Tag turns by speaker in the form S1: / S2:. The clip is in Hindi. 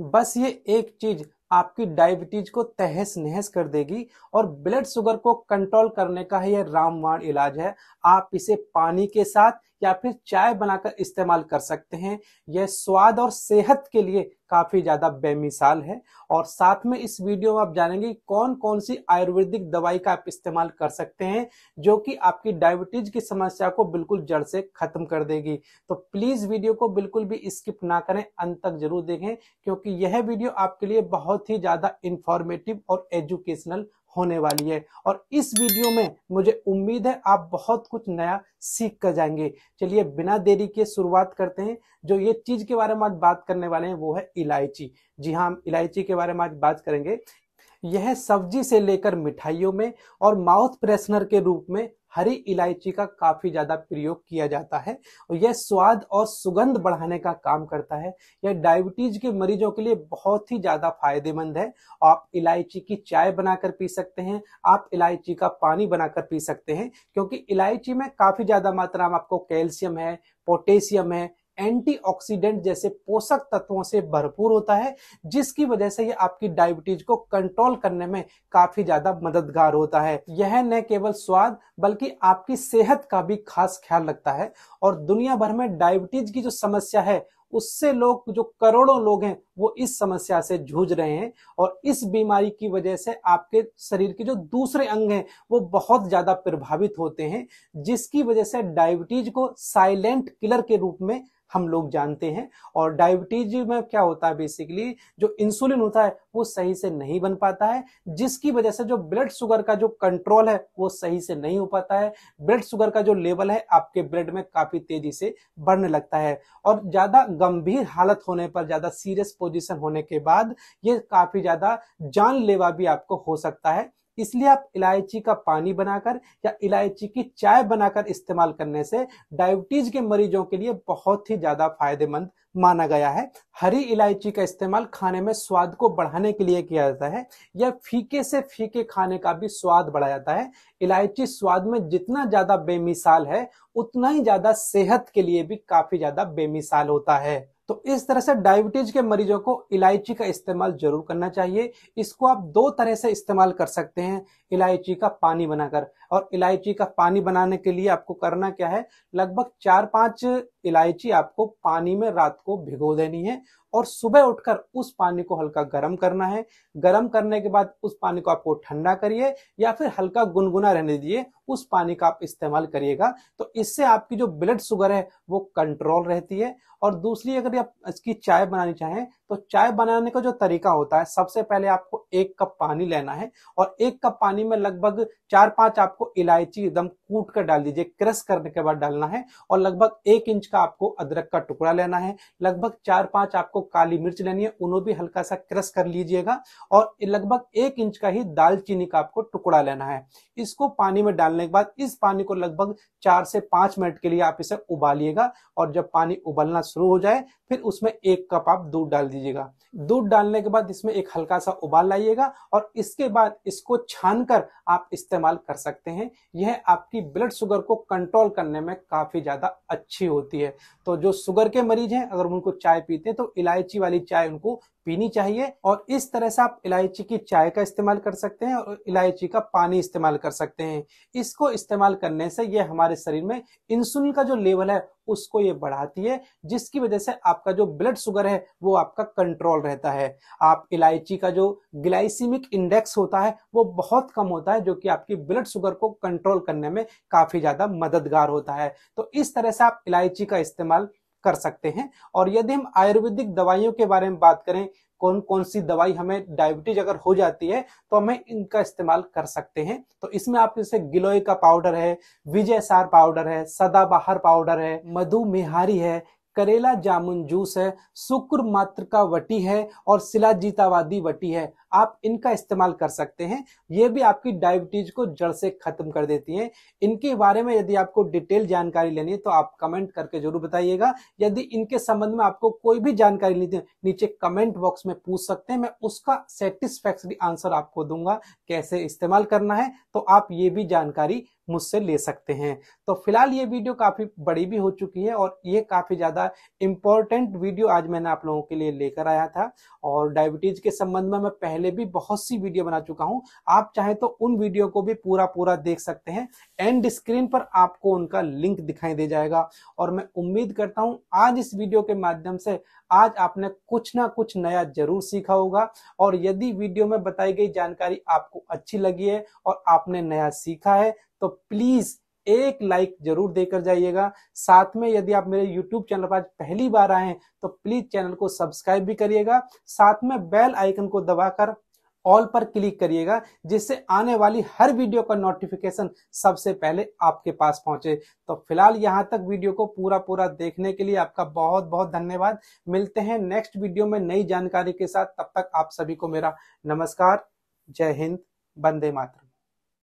S1: बस ये एक चीज आपकी डायबिटीज को तहस नहस कर देगी और ब्लड शुगर को कंट्रोल करने का यह रामवाण इलाज है आप इसे पानी के साथ या फिर चाय बनाकर इस्तेमाल कर सकते हैं यह स्वाद और सेहत के लिए काफ़ी ज़्यादा बेमिसाल है और साथ में इस वीडियो में आप जानेंगे कौन कौन सी आयुर्वेदिक दवाई का आप इस्तेमाल कर सकते हैं जो कि आपकी डायबिटीज की समस्या को बिल्कुल जड़ से ख़त्म कर देगी तो प्लीज़ वीडियो को बिल्कुल भी स्किप ना करें अंत तक जरूर देखें क्योंकि यह वीडियो आपके लिए बहुत ही ज़्यादा इंफॉर्मेटिव और एजुकेशनल होने वाली है और इस वीडियो में मुझे उम्मीद है आप बहुत कुछ नया सीख कर जाएंगे चलिए बिना देरी के शुरुआत करते हैं जो ये चीज के बारे में आज बात करने वाले हैं वो है इलायची जी हाँ हम इलायची के बारे में आज बात करेंगे यह सब्जी से लेकर मिठाइयों में और माउथ फ्रेशनर के रूप में हरी इलायची का काफी ज्यादा प्रयोग किया जाता है और यह स्वाद और सुगंध बढ़ाने का काम करता है यह डायबिटीज के मरीजों के लिए बहुत ही ज्यादा फायदेमंद है आप इलायची की चाय बनाकर पी सकते हैं आप इलायची का पानी बनाकर पी सकते हैं क्योंकि इलायची में काफी ज्यादा मात्रा में आपको कैल्शियम है पोटेशियम है एंटीऑक्सीडेंट जैसे पोषक तत्वों से भरपूर होता है जिसकी वजह से यह आपकी डायबिटीज को कंट्रोल करने में काफी ज्यादा मददगार होता है यह न केवल स्वाद बल्कि आपकी सेहत का भी खास ख्याल रखता है और दुनिया भर में डायबिटीज की जो समस्या है उससे लोग जो करोड़ों लोग हैं वो इस समस्या से जूझ रहे हैं और इस बीमारी की वजह से आपके शरीर के जो दूसरे अंग हैं वो बहुत ज़्यादा प्रभावित होते हैं जिसकी वजह से डायबिटीज को साइलेंट किलर के रूप में हम लोग जानते हैं और डायबिटीज में क्या होता है बेसिकली जो इंसुलिन होता है वो सही से नहीं बन पाता है जिसकी वजह से जो ब्लड शुगर का जो कंट्रोल है वो सही से नहीं हो पाता है ब्लड शुगर का जो लेवल है आपके ब्लड में काफी तेजी से बढ़ने लगता है और ज्यादा गंभीर हालत होने पर ज्यादा सीरियस पोजिशन होने के बाद ये काफी ज्यादा जानलेवा भी आपको हो सकता है इसलिए आप इलायची का पानी बनाकर या इलायची की चाय बनाकर इस्तेमाल करने से डायबिटीज के मरीजों के लिए बहुत ही ज्यादा फायदेमंद माना गया है हरी इलायची का इस्तेमाल खाने में स्वाद को बढ़ाने के लिए किया जाता है या फीके से फीके खाने का भी स्वाद बढ़ा जाता है इलायची स्वाद में जितना ज्यादा बेमिसाल है उतना ही ज्यादा सेहत के लिए भी काफी ज्यादा बेमिसाल होता है तो इस तरह से डायबिटीज के मरीजों को इलायची का इस्तेमाल जरूर करना चाहिए इसको आप दो तरह से इस्तेमाल कर सकते हैं इलायची का पानी बनाकर और इलायची का पानी बनाने के लिए आपको करना क्या है लगभग चार पांच इलायची आपको पानी में रात को भिगो देनी है और सुबह उठकर उस पानी को हल्का गर्म करना है गर्म करने के बाद उस पानी को आपको ठंडा करिए या फिर हल्का गुनगुना रहने दीजिए उस पानी का आप इस्तेमाल करिएगा तो इससे आपकी जो ब्लड शुगर है वो कंट्रोल रहती है और दूसरी अगर आप इसकी चाय बनानी चाहें तो चाय बनाने का जो तरीका होता है सबसे पहले आपको एक कप पानी लेना है और एक कप पानी में लगभग चार पांच आपको इलायची एकदम कूट कर डाल दीजिए क्रश करने के बाद डालना है और लगभग एक इंच का आपको अदरक का टुकड़ा लेना है लगभग चार पांच आपको काली मिर्च लेनी है उन्हें भी हल्का सा क्रश कर लीजिएगा और लगभग एक इंच का ही दालचीनी का आपको टुकड़ा लेना है इसको पानी में डालने के बाद इस पानी को लगभग चार से पांच मिनट के लिए आप इसे उबालिएगा और जब पानी उबलना शुरू हो जाए फिर उसमें एक कप आप दूध डाल दीजिएगा दूध डालने के बाद इसमें एक हल्का सा उबाल लाइएगा और इसके बाद इसको छानकर आप इस्तेमाल कर सकते हैं यह आपकी ब्लड शुगर को कंट्रोल करने में काफी ज्यादा अच्छी होती है तो जो शुगर के मरीज हैं अगर उनको चाय पीते हैं तो इलाज इलायची वाली चाय उनको पीनी चाहिए और इस तरह से आप इलायची की चाय का इस्तेमाल कर सकते हैं और इलायची का पानी इस्तेमाल कर सकते हैं इसको इस्तेमाल करने से ये हमारे शरीर में इंसुलिन का जो लेवल है उसको ये बढ़ाती है जिसकी वजह से आपका जो ब्लड शुगर है वो आपका कंट्रोल रहता है आप इलायची का जो ग्लाइसिमिक इंडेक्स होता है वो बहुत कम होता है जो कि आपकी ब्लड शुगर को कंट्रोल करने में काफी ज्यादा मददगार होता है तो इस तरह से आप इलायची का इस्तेमाल कर सकते हैं और यदि हम आयुर्वेदिक दवाइयों के बारे में बात करें कौन कौन सी दवाई हमें डायबिटीज अगर हो जाती है तो हमें इनका इस्तेमाल कर सकते हैं तो इसमें आप जैसे गिलोय का पाउडर है विजय सार पाउडर है सदाबहार पाउडर है मधुमेहारी है करेला जामुन जूस है शुक्र मात्र का वटी है और शिलाजीतावादी वटी है आप इनका इस्तेमाल कर सकते हैं ये भी आपकी डायबिटीज को जड़ से खत्म कर देती है इनके बारे में यदि आपको डिटेल जानकारी लेनी है तो आप कमेंट करके जरूर बताइएगा यदि इनके संबंध में आपको कोई भी जानकारी लेनी है नीचे कमेंट बॉक्स में पूछ सकते हैं मैं उसका सेटिस्फैक्ट्री आंसर आपको दूंगा कैसे इस्तेमाल करना है तो आप ये भी जानकारी मुझसे ले सकते हैं तो फिलहाल ये वीडियो काफ़ी बड़ी भी हो चुकी है और ये काफ़ी ज़्यादा इंपॉर्टेंट वीडियो आज मैंने आप लोगों के लिए लेकर आया था और डायबिटीज़ के संबंध में मैं पहले पहले भी बहुत सी वीडियो बना चुका हूं आप चाहे तो उन वीडियो को भी पूरा पूरा देख सकते हैं एंड स्क्रीन पर आपको उनका लिंक दिखाई दे जाएगा और मैं उम्मीद करता हूं आज इस वीडियो के माध्यम से आज आपने कुछ ना कुछ नया जरूर सीखा होगा और यदि वीडियो में बताई गई जानकारी आपको अच्छी लगी है और आपने नया सीखा है तो प्लीज एक लाइक जरूर देकर जाइएगा साथ में यदि आप मेरे यूट्यूब चैनल पर पहली बार आए हैं तो प्लीज चैनल को सब्सक्राइब भी करिएगा साथ में बेल आइकन को दबाकर ऑल पर क्लिक करिएगा जिससे आने वाली हर वीडियो का नोटिफिकेशन सबसे पहले आपके पास पहुंचे तो फिलहाल यहां तक वीडियो को पूरा पूरा देखने के लिए आपका बहुत बहुत धन्यवाद मिलते हैं नेक्स्ट वीडियो में नई जानकारी के साथ तब तक आप सभी को मेरा नमस्कार जय हिंद वंदे मातृ